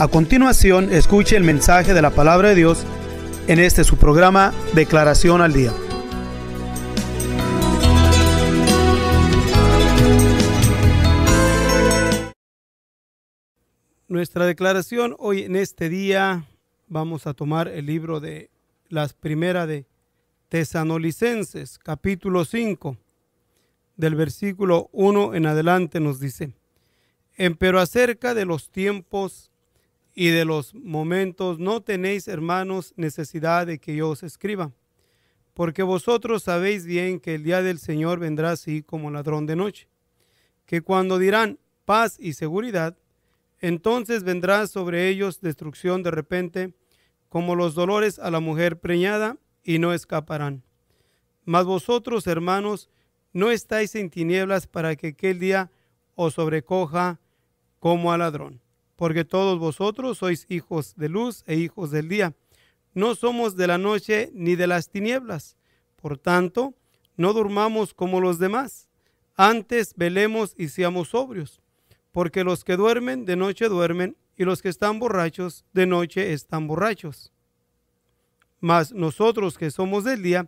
A continuación, escuche el mensaje de la palabra de Dios en este su programa Declaración al Día. Nuestra declaración hoy en este día vamos a tomar el libro de las primeras de Tesanolicenses, capítulo 5, del versículo 1 en adelante nos dice, empero acerca de los tiempos y de los momentos no tenéis, hermanos, necesidad de que yo os escriba, porque vosotros sabéis bien que el día del Señor vendrá así como ladrón de noche, que cuando dirán paz y seguridad, entonces vendrá sobre ellos destrucción de repente, como los dolores a la mujer preñada, y no escaparán. Mas vosotros, hermanos, no estáis en tinieblas para que aquel día os sobrecoja como a ladrón porque todos vosotros sois hijos de luz e hijos del día. No somos de la noche ni de las tinieblas. Por tanto, no durmamos como los demás. Antes velemos y seamos sobrios, porque los que duermen de noche duermen y los que están borrachos de noche están borrachos. Mas nosotros que somos del día,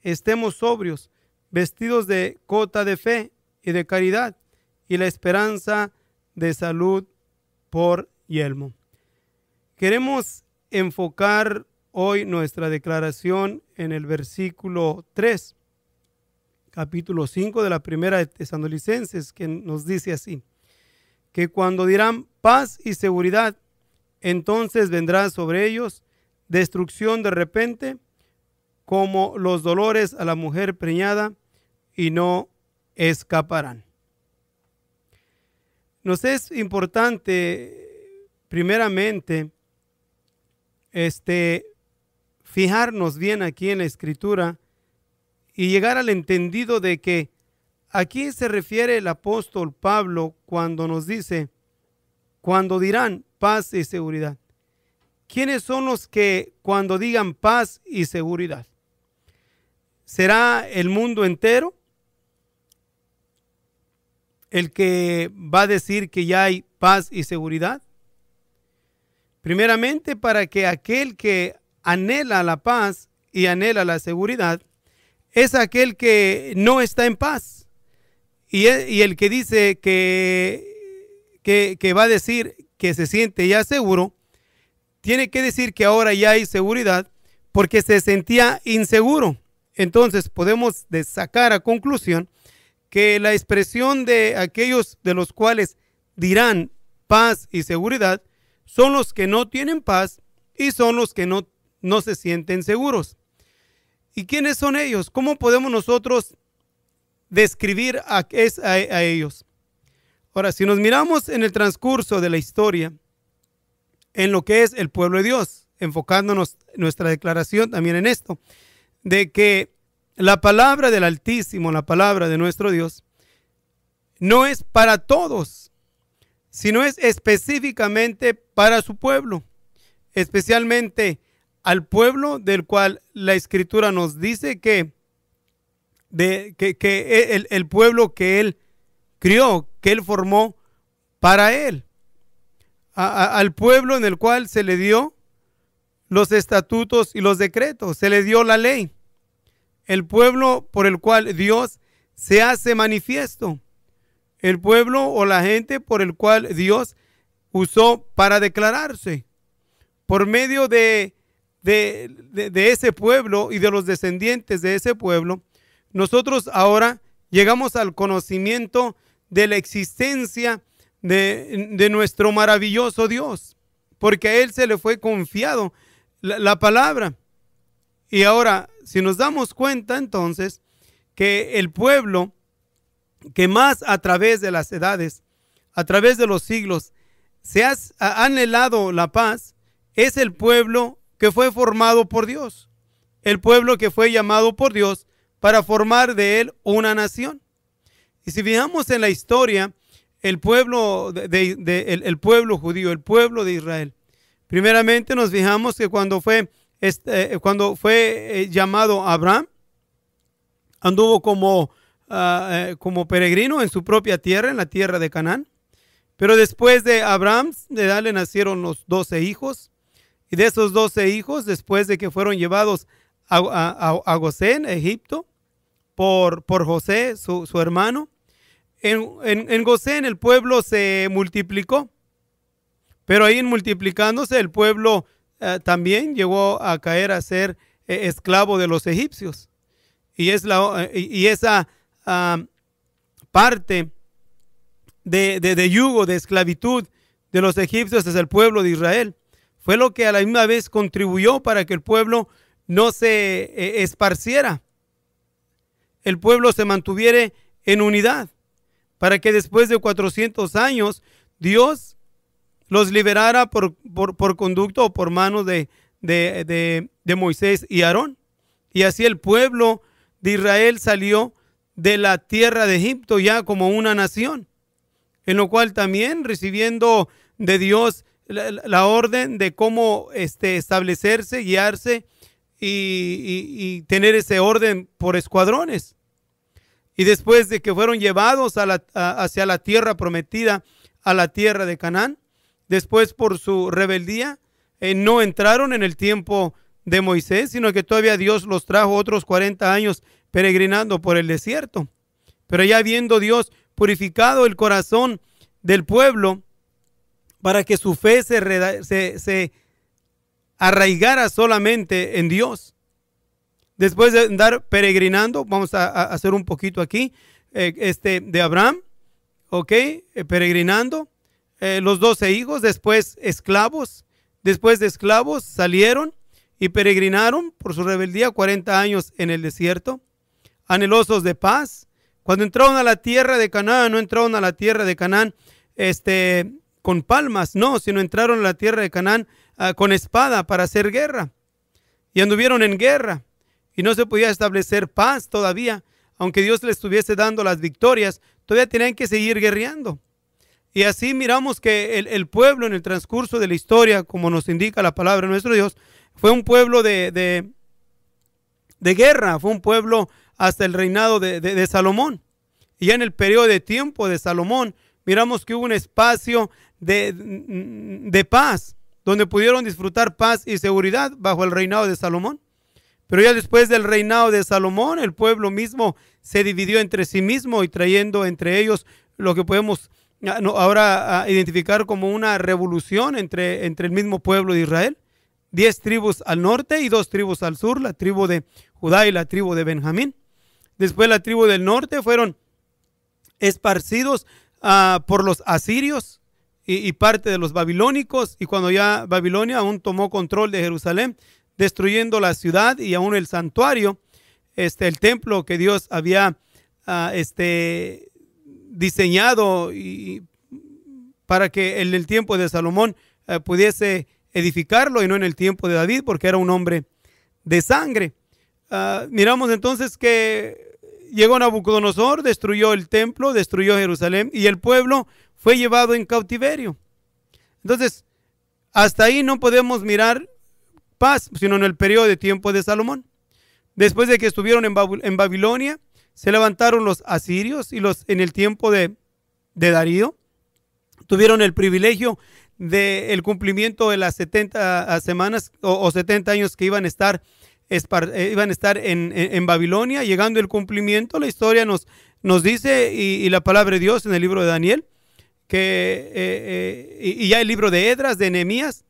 estemos sobrios, vestidos de cota de fe y de caridad y la esperanza de salud por yelmo. Queremos enfocar hoy nuestra declaración en el versículo 3, capítulo 5 de la primera de Tesanolicenses, que nos dice así, que cuando dirán paz y seguridad, entonces vendrá sobre ellos destrucción de repente, como los dolores a la mujer preñada, y no escaparán. Nos es importante, primeramente, este, fijarnos bien aquí en la escritura y llegar al entendido de que aquí se refiere el apóstol Pablo cuando nos dice, cuando dirán paz y seguridad. ¿Quiénes son los que cuando digan paz y seguridad? ¿Será el mundo entero? el que va a decir que ya hay paz y seguridad? Primeramente, para que aquel que anhela la paz y anhela la seguridad es aquel que no está en paz. Y, e, el que dice que, que, va a decir que se siente ya seguro, tiene que decir que ahora ya hay seguridad porque se sentía inseguro. Entonces podemos sacar a conclusión que la expresión de aquellos de los cuales dirán paz y seguridad son los que no tienen paz y son los que no, no se sienten seguros. ¿Y quiénes son ellos? ¿Cómo podemos nosotros describir a, es, a, a ellos? Ahora, si nos miramos en el transcurso de la historia, en lo que es el pueblo de Dios, enfocándonos nuestra declaración también en esto, de que la palabra del Altísimo, la palabra de nuestro Dios, no es para todos, sino es específicamente para su pueblo, especialmente al pueblo del cual la escritura nos dice que, de, que, e, el, pueblo que él crió, que él formó para él, al pueblo en el cual se le dio los estatutos y los decretos, se le dio la ley el pueblo por el cual Dios se hace manifiesto, el pueblo o la gente por el cual Dios usó para declararse. Por medio de, de, ese pueblo y de los descendientes de ese pueblo, nosotros ahora llegamos al conocimiento de la existencia de, de, nuestro maravilloso Dios, porque a Él se le fue confiado la palabra. Y ahora si nos damos cuenta entonces que el pueblo que más a través de las edades, a través de los siglos, se ha anhelado la paz, es el pueblo que fue formado por Dios, el pueblo que fue llamado por Dios para formar de él una nación. Y si fijamos en la historia, el pueblo, de, pueblo judío, el pueblo de Israel, primeramente nos fijamos que cuando fue este, eh, cuando fue eh, llamado Abraham, anduvo como, ah, eh, como peregrino en su propia tierra, en la tierra de Canaán. Pero después de Abraham, de dale nacieron los doce hijos. Y de esos doce hijos, después de que fueron llevados a, a, a Gosén, Egipto, por, por José, su, hermano, en, en, en, Gosén el pueblo se multiplicó. Pero ahí multiplicándose el pueblo eh, también llegó a caer a ser eh, esclavo de los egipcios. Y, es la, eh, y esa ah, parte de, yugo, de esclavitud de los egipcios es el pueblo de Israel. Fue lo que a la misma vez contribuyó para que el pueblo no se esparciera. El pueblo se mantuviera en unidad para que después de 400 años Dios los liberara por, conducto o por mano de, de, Moisés y Aarón. Y así el pueblo de Israel salió de la tierra de Egipto ya como una nación, en lo cual también recibiendo de Dios la, orden de cómo este, establecerse, guiarse y, tener ese orden por escuadrones. Y después de que fueron llevados a la, hacia la tierra prometida, a la tierra de Canaán, después por su rebeldía eh, no entraron en el tiempo de Moisés, sino que todavía Dios los trajo otros 40 años peregrinando por el desierto. Pero ya habiendo Dios purificado el corazón del pueblo para que su fe se, arraigara solamente en Dios. Después de andar peregrinando, vamos a, hacer un poquito aquí, eh, este, de Abraham, ¿ok? Eh, peregrinando, eh, los doce hijos, después esclavos, después de esclavos salieron y peregrinaron por su rebeldía 40 años en el desierto, anhelosos de paz. Cuando entraron a la tierra de Canaán, no entraron a la tierra de Canaán este, con palmas, no, sino entraron a la tierra de Canaán ah, con espada para hacer guerra. Y anduvieron en guerra y no se podía establecer paz todavía, aunque Dios les estuviese dando las victorias, todavía tenían que seguir guerreando. Y así miramos que el, pueblo en el transcurso de la historia, como nos indica la palabra de nuestro Dios, fue un pueblo de, de, guerra, fue un pueblo hasta el reinado de, Salomón. Y ya en el periodo de tiempo de Salomón, miramos que hubo un espacio de paz, donde pudieron disfrutar paz y seguridad bajo el reinado de Salomón. Pero ya después del reinado de Salomón, el pueblo mismo se dividió entre sí mismo y trayendo entre ellos lo que podemos Ah, ahora a ah, identificar como una revolución entre, entre el mismo pueblo de Israel. Diez tribus al norte y dos tribus al sur, la tribu de Judá y la tribu de Benjamín. Después la tribu del norte fueron esparcidos ah, por los asirios y, parte de los babilónicos. Y cuando ya Babilonia aún tomó control de Jerusalén, destruyendo la ciudad y aún el santuario, este, el templo que Dios había este, diseñado y, para que en el tiempo de Salomón eh, pudiese edificarlo y no en el tiempo de David, porque era un hombre de sangre. Ah, miramos entonces que llegó Nabucodonosor, destruyó el templo, destruyó Jerusalén y el pueblo fue llevado en cautiverio. Entonces, hasta ahí no podemos mirar paz, sino en el periodo de tiempo de Salomón. Después de que estuvieron en Babilonia, se levantaron los asirios y los en el tiempo de, de Darío tuvieron el privilegio del el cumplimiento de las 70 ah, semanas o, 70 años que iban a estar, eh, iban a estar en, en, Babilonia. Llegando el cumplimiento, la historia nos, nos dice, y, la palabra de Dios en el libro de Daniel, que, eh, eh, y, ya el libro de Edras, de Nehemías,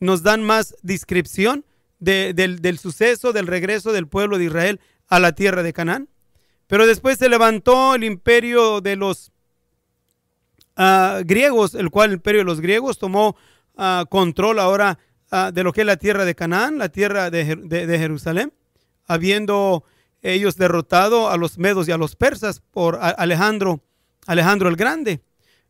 nos dan más descripción del, del suceso, del regreso del pueblo de Israel a la tierra de Canaán. Pero después se levantó el imperio de los ah, griegos, el cual el imperio de los griegos tomó ah, control ahora ah, de lo que es la tierra de Canaán, la tierra de, Jerusalén, habiendo ellos derrotado a los medos y a los persas por Alejandro, Alejandro el Grande.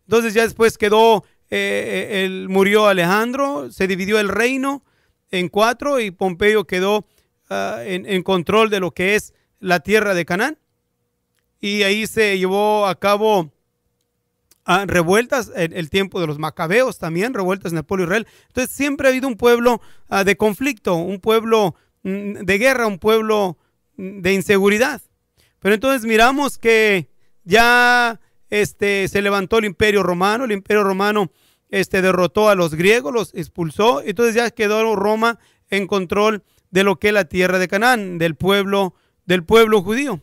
Entonces ya después quedó, eh, eh, murió Alejandro, se dividió el reino en cuatro y Pompeyo quedó en, control de lo que es la tierra de Canaán y ahí se llevó a cabo ah, revueltas en el tiempo de los macabeos también, revueltas en el pueblo Israel. Entonces siempre ha habido un pueblo ah, de conflicto, un pueblo mm, de guerra, un pueblo mm, de inseguridad. Pero entonces miramos que ya este, se levantó el imperio romano, el imperio romano este, derrotó a los griegos, los expulsó, entonces ya quedó Roma en control de lo que es la tierra de Canaán, del pueblo, del pueblo judío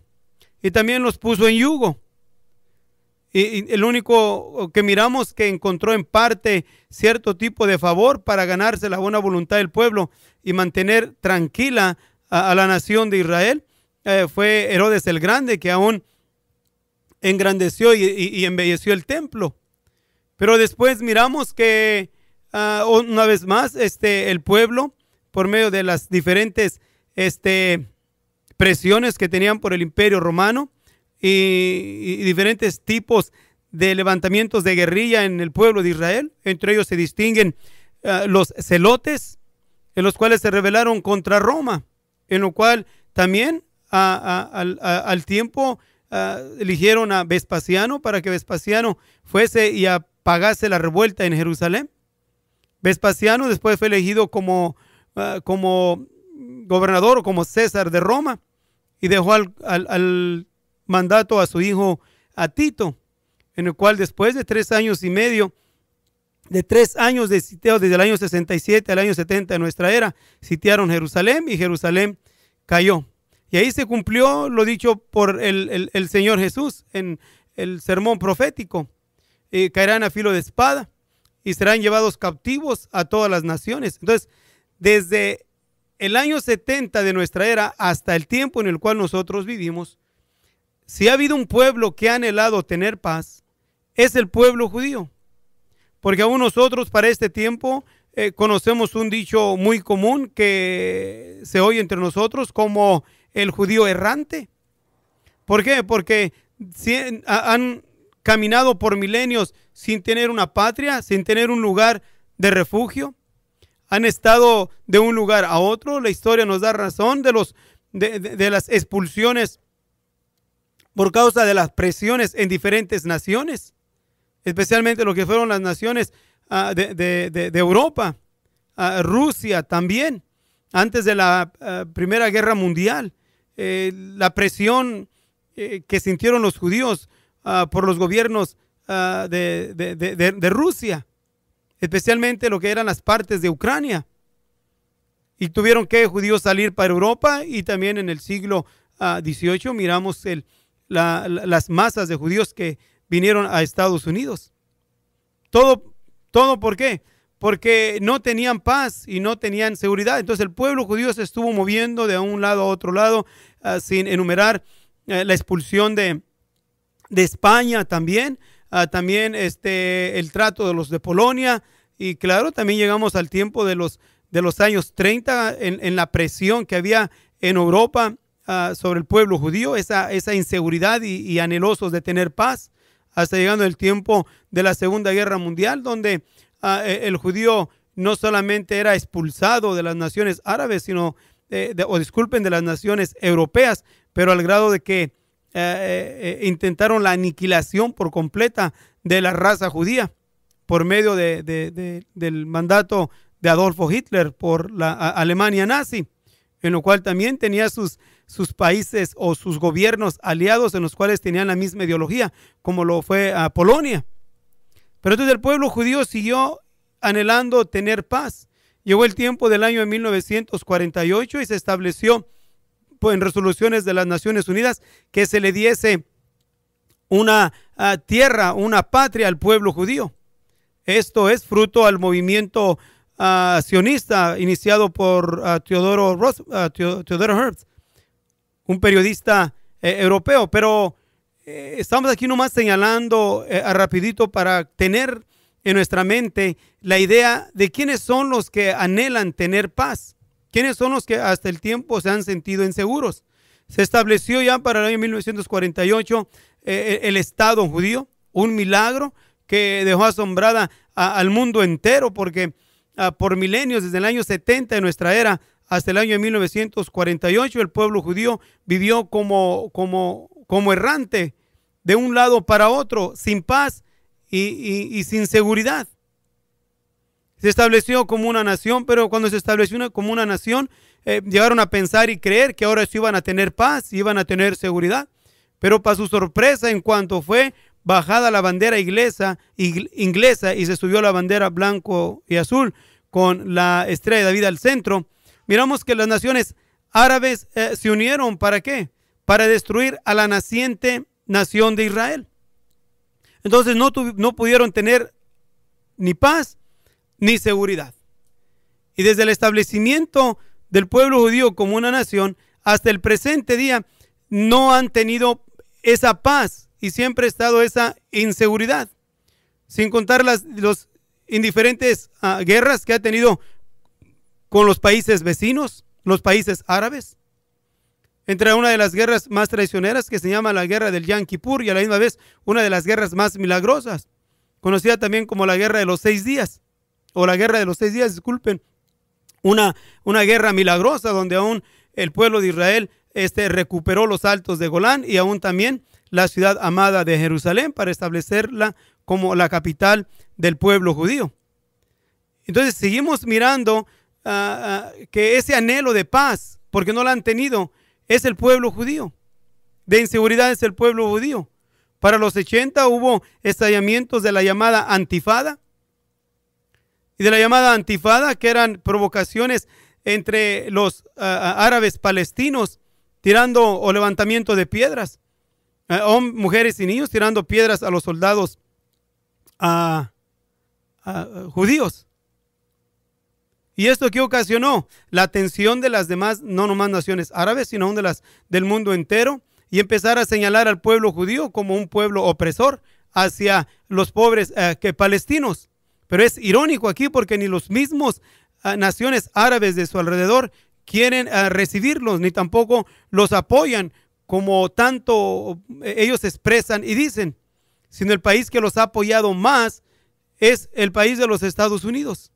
y también los puso en yugo. Y, el único que miramos que encontró en parte cierto tipo de favor para ganarse la buena voluntad del pueblo y mantener tranquila a, la nación de Israel eh, fue Herodes el Grande, que aún engrandeció y, embelleció el templo. Pero después miramos que ah, una vez más este, el pueblo, por medio de las diferentes este, presiones que tenían por el imperio romano y, diferentes tipos de levantamientos de guerrilla en el pueblo de Israel. Entre ellos se distinguen eh, los celotes, en los cuales se rebelaron contra Roma, en lo cual también al tiempo eh, eligieron a Vespasiano para que Vespasiano fuese y apagase la revuelta en Jerusalén. Vespasiano después fue elegido como, eh, como gobernador o como César de Roma y dejó al, mandato a su hijo a Tito, en el cual después de tres años y medio, de tres años de sitio desde el año 67 al año 70 de nuestra era, sitiaron Jerusalén y Jerusalén cayó. Y ahí se cumplió lo dicho por el, Señor Jesús en el sermón profético. Eh, caerán a filo de espada y serán llevados captivos a todas las naciones. Entonces, desde el año 70 de nuestra era hasta el tiempo en el cual nosotros vivimos, si ha habido un pueblo que ha anhelado tener paz, es el pueblo judío. Porque aún nosotros para este tiempo eh, conocemos un dicho muy común que se oye entre nosotros como el judío errante. ¿Por qué? Porque han caminado por milenios sin tener una patria, sin tener un lugar de refugio, han estado de un lugar a otro. La historia nos da razón de, los, de, las expulsiones por causa de las presiones en diferentes naciones, especialmente lo que fueron las naciones ah, de, Europa, ah, Rusia también, antes de la ah, Primera Guerra Mundial, eh, la presión eh, que sintieron los judíos por los gobiernos de Rusia especialmente lo que eran las partes de Ucrania. Y tuvieron que judíos salir para Europa y también en el siglo XVIII ah, miramos el, las masas de judíos que vinieron a Estados Unidos. Todo, todo por qué? Porque no tenían paz y no tenían seguridad. Entonces el pueblo judío se estuvo moviendo de un lado a otro lado ah, sin enumerar eh, la expulsión de, de España también Ah, también este, el trato de los de Polonia y claro, también llegamos al tiempo de los, de los años 30 en, la presión que había en Europa ah, sobre el pueblo judío, esa, esa inseguridad y, anhelosos de tener paz, hasta llegando el tiempo de la Segunda Guerra Mundial, donde ah, e, el judío no solamente era expulsado de las naciones árabes, sino, eh, o disculpen, de las naciones europeas, pero al grado de que eh, eh, eh, intentaron la aniquilación por completa de la raza judía por medio del mandato de Adolfo Hitler por la Alemania nazi, en lo cual también tenía sus, sus países o sus gobiernos aliados en los cuales tenían la misma ideología, como lo fue a ah, Polonia. Pero entonces el pueblo judío siguió anhelando tener paz. Llegó el tiempo del año de 1948 y se estableció en resoluciones de las Naciones Unidas que se le diese una ah, tierra, una patria al pueblo judío. Esto es fruto al movimiento ah, sionista iniciado por ah, Teodoro, un periodista eh, europeo. Pero eh, estamos aquí nomás señalando eh, rapidito para tener en nuestra mente la idea de quiénes son los que anhelan tener paz. ¿Quiénes son los que hasta el tiempo se han sentido inseguros? Se estableció ya para el año 1948 eh, eh, el Estado judío, un milagro que dejó asombrada al mundo entero porque ah, por milenios, desde el año 70 de nuestra era hasta el año 1948, el pueblo judío vivió como, como, como errante de un lado para otro, sin paz y sin seguridad se estableció como una nación, pero cuando se estableció como una nación, eh, llegaron a pensar y creer que ahora sí iban a tener paz, iban a tener seguridad. Pero para su sorpresa, en cuanto fue bajada la bandera inglesa, y se subió la bandera blanco y azul con la estrella de David al centro, miramos que las naciones árabes eh, se unieron para qué? Para destruir a la naciente nación de Israel. Entonces no, no pudieron tener ni paz ni seguridad. Y desde el establecimiento del pueblo judío como una nación hasta el presente día no han tenido esa paz y siempre ha estado esa inseguridad. Sin contar las los indiferentes ah, guerras que ha tenido con los países vecinos, los países árabes. Entre una de las guerras más traicioneras que se llama la guerra del Yankipur, Kippur y a la misma vez una de las guerras más milagrosas, conocida también como la guerra de los seis días o la guerra de los seis días, disculpen, una, una guerra milagrosa donde aún el pueblo de Israel este, recuperó los altos de Golán y aún también la ciudad amada de Jerusalén para establecerla como la capital del pueblo judío. Entonces seguimos mirando ah, ah, que ese anhelo de paz, porque no la han tenido, es el pueblo judío. De inseguridad es el pueblo judío. Para los 80 hubo estallamientos de la llamada antifada, y de la llamada antifada, que eran provocaciones entre los ah, ah, árabes palestinos tirando o levantamiento de piedras, ah, mujeres y niños tirando piedras a los soldados judíos. ¿Y esto qué ocasionó? La atención de las demás, no nomás naciones árabes, sino de las del mundo entero, y empezar a señalar al pueblo judío como un pueblo opresor hacia los pobres que, palestinos. Pero es irónico aquí porque ni los mismos ah, naciones árabes de su alrededor quieren ah, recibirlos, ni tampoco los apoyan como tanto eh, ellos expresan y dicen, sino el país que los ha apoyado más es el país de los Estados Unidos,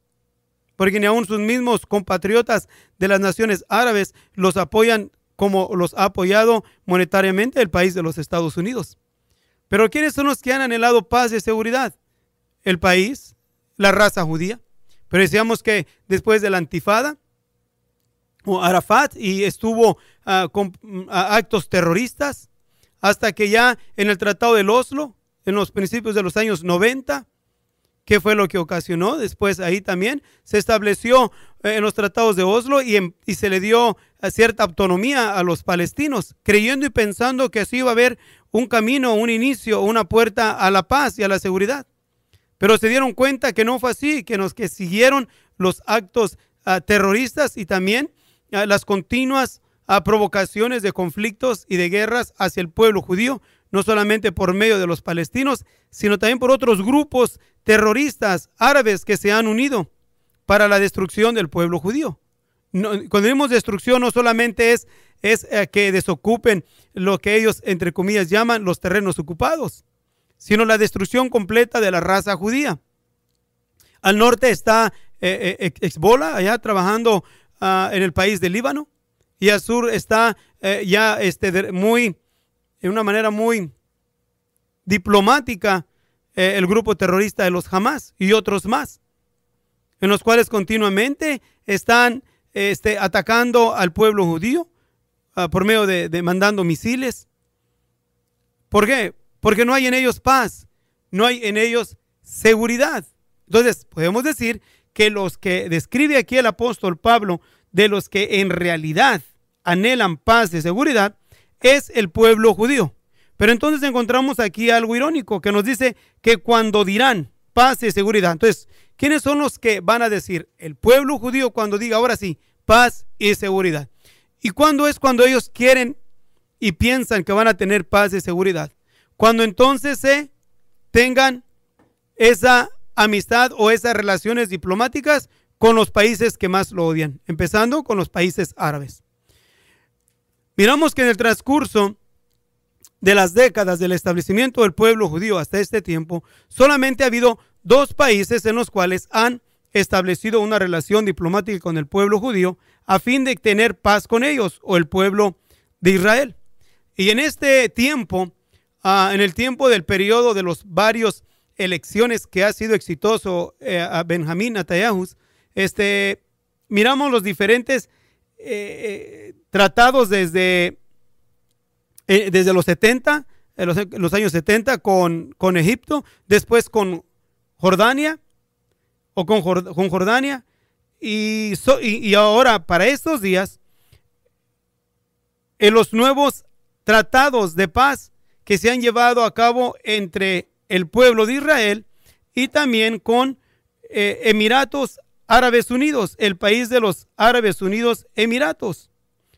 porque ni aun sus mismos compatriotas de las naciones árabes los apoyan como los ha apoyado monetariamente el país de los Estados Unidos. Pero ¿quiénes son los que han anhelado paz y seguridad? El país la raza judía. Pero decíamos que después de la antifada, o Arafat, y estuvo ah, con mm, actos terroristas, hasta que ya en el Tratado del Oslo, en los principios de los años 90, ¿qué fue lo que ocasionó? Después ahí también se estableció eh, en los tratados de Oslo y, y se le dio ah, cierta autonomía a los palestinos, creyendo y pensando que así iba a haber un camino, un inicio, una puerta a la paz y a la seguridad. Pero se dieron cuenta que no fue así, que nos que siguieron los actos ah, terroristas y también ah, las continuas ah, provocaciones de conflictos y de guerras hacia el pueblo judío, no solamente por medio de los palestinos, sino también por otros grupos terroristas árabes que se han unido para la destrucción del pueblo judío. cuando vemos destrucción no solamente es, es eh, que desocupen lo que ellos, entre comillas, llaman los terrenos ocupados, sino la destrucción completa de la raza judía. Al norte está eh, eh, Exbola, allá trabajando ah, en el país del Líbano, y al sur está eh, ya este, muy, en una manera muy diplomática, el grupo terrorista de los Hamas y otros más, en los cuales continuamente están este, atacando al pueblo judío ah, por medio de, de mandando misiles. ¿Por qué? porque no hay en ellos paz, no hay en ellos seguridad. Entonces, podemos decir que los que describe aquí el apóstol Pablo, de los que en realidad anhelan paz y seguridad, es el pueblo judío. Pero entonces encontramos aquí algo irónico que nos dice que cuando dirán paz y seguridad, entonces, ¿quiénes son los que van a decir el pueblo judío cuando diga ahora sí paz y seguridad? ¿Y cuándo es cuando ellos quieren y piensan que van a tener paz y seguridad? Cuando entonces se tengan esa amistad o esas relaciones diplomáticas con los países que más lo odian, empezando con los países árabes. Miramos que en el transcurso de las décadas del establecimiento del pueblo judío hasta este tiempo, solamente ha habido dos países en los cuales han establecido una relación diplomática con el pueblo judío a fin de tener paz con ellos o el pueblo de Israel. Y en este tiempo Ah, en el tiempo del periodo de los varios elecciones que ha sido exitoso eh, a Benjamín Netanyahu, este, miramos los diferentes eh, eh, tratados desde, desde los 70, los, años 70 con, con Egipto, después con Jordania o con, con Jordania, y, y, y, ahora para estos días, en los nuevos tratados de paz que se han llevado a cabo entre el pueblo de Israel y también con eh, Emiratos Árabes Unidos, el país de los Árabes Unidos Emiratos,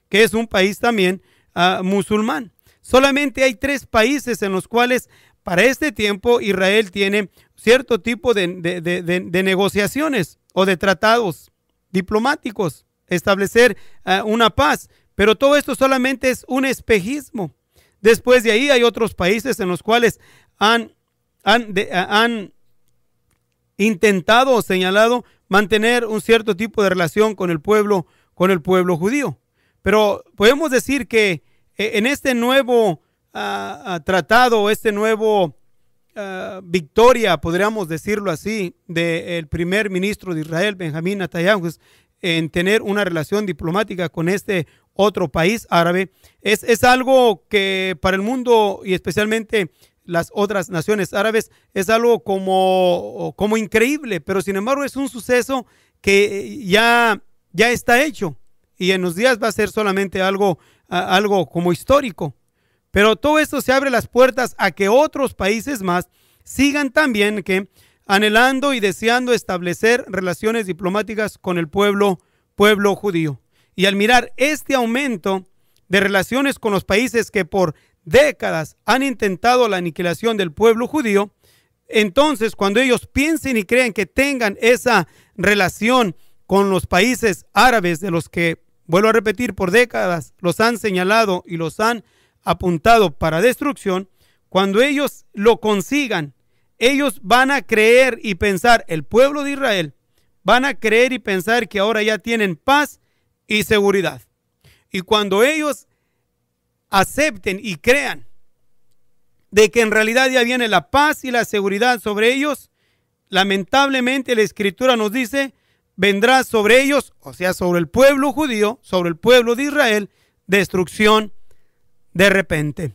que es un país también ah, musulmán. Solamente hay tres países en los cuales para este tiempo Israel tiene cierto tipo de, negociaciones o de tratados diplomáticos, establecer ah, una paz. Pero todo esto solamente es un espejismo. Después de ahí hay otros países en los cuales han, han, intentado o señalado mantener un cierto tipo de relación con el pueblo, con el pueblo judío. Pero podemos decir que eh, en este nuevo ah, ah, tratado, este nuevo ah, victoria, podríamos decirlo así, del primer ministro de Israel, Benjamín Netanyahu, en tener una relación diplomática con este otro país árabe. Es, algo que para el mundo y especialmente las otras naciones árabes es algo como, como increíble, pero sin embargo es un suceso que ya, ya está hecho y en los días va a ser solamente algo, algo como histórico. Pero todo esto se abre las puertas a que otros países más sigan también que anhelando y deseando establecer relaciones diplomáticas con el pueblo, pueblo judío. Y al mirar este aumento de relaciones con los países que por décadas han intentado la aniquilación del pueblo judío, entonces cuando ellos piensen y crean que tengan esa relación con los países árabes de los que, vuelvo a repetir, por décadas los han señalado y los han apuntado para destrucción, cuando ellos lo consigan ellos van a creer y pensar, el pueblo de Israel, van a creer y pensar que ahora ya tienen paz y seguridad. Y cuando ellos acepten y crean de que en realidad ya viene la paz y la seguridad sobre ellos, lamentablemente la escritura nos dice, vendrá sobre ellos, o sea, sobre el pueblo judío, sobre el pueblo de Israel, destrucción de repente.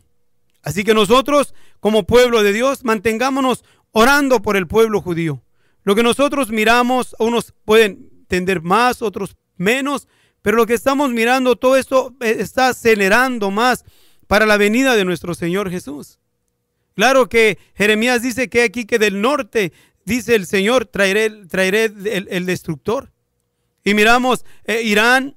Así que nosotros como pueblo de Dios, mantengámonos orando por el pueblo judío. Lo que nosotros miramos, unos pueden entender más, otros menos, pero lo que estamos mirando, todo esto está acelerando más para la venida de nuestro Señor Jesús. Claro que Jeremías dice que aquí que del norte, dice el Señor, traeré, el, destructor. Y miramos eh, Irán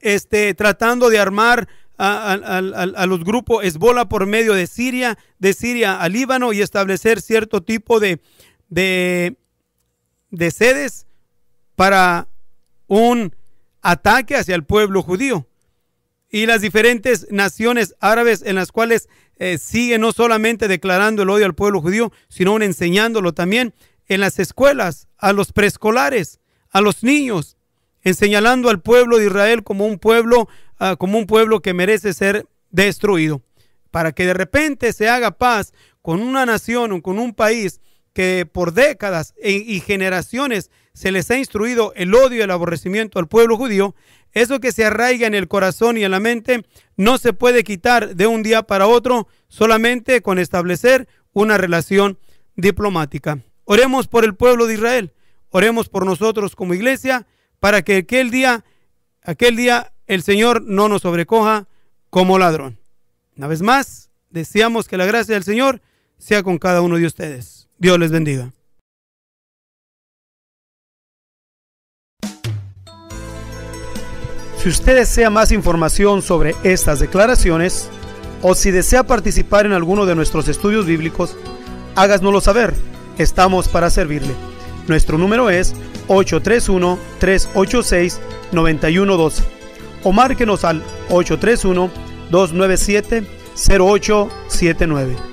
este, tratando de armar a, los grupos Hezbollah por medio de Siria, de Siria a Líbano y establecer cierto tipo de, de, sedes para un ataque hacia el pueblo judío. Y las diferentes naciones árabes en las cuales eh, sigue no solamente declarando el odio al pueblo judío, sino enseñándolo también en las escuelas, a los preescolares, a los niños, enseñando al pueblo de Israel como un pueblo Ah, como un pueblo que merece ser destruido. Para que de repente se haga paz con una nación o con un país que por décadas e, y generaciones se les ha instruido el odio y el aborrecimiento al pueblo judío, eso que se arraiga en el corazón y en la mente no se puede quitar de un día para otro solamente con establecer una relación diplomática. Oremos por el pueblo de Israel, oremos por nosotros como iglesia, para que aquel día, aquel día el Señor no nos sobrecoja como ladrón. Una vez más, deseamos que la gracia del Señor sea con cada uno de ustedes. Dios les bendiga. Si usted desea más información sobre estas declaraciones o si desea participar en alguno de nuestros estudios bíblicos, háganoslo saber. Estamos para servirle. Nuestro número es 831-386-9112 o márquenos al 831 297 0879.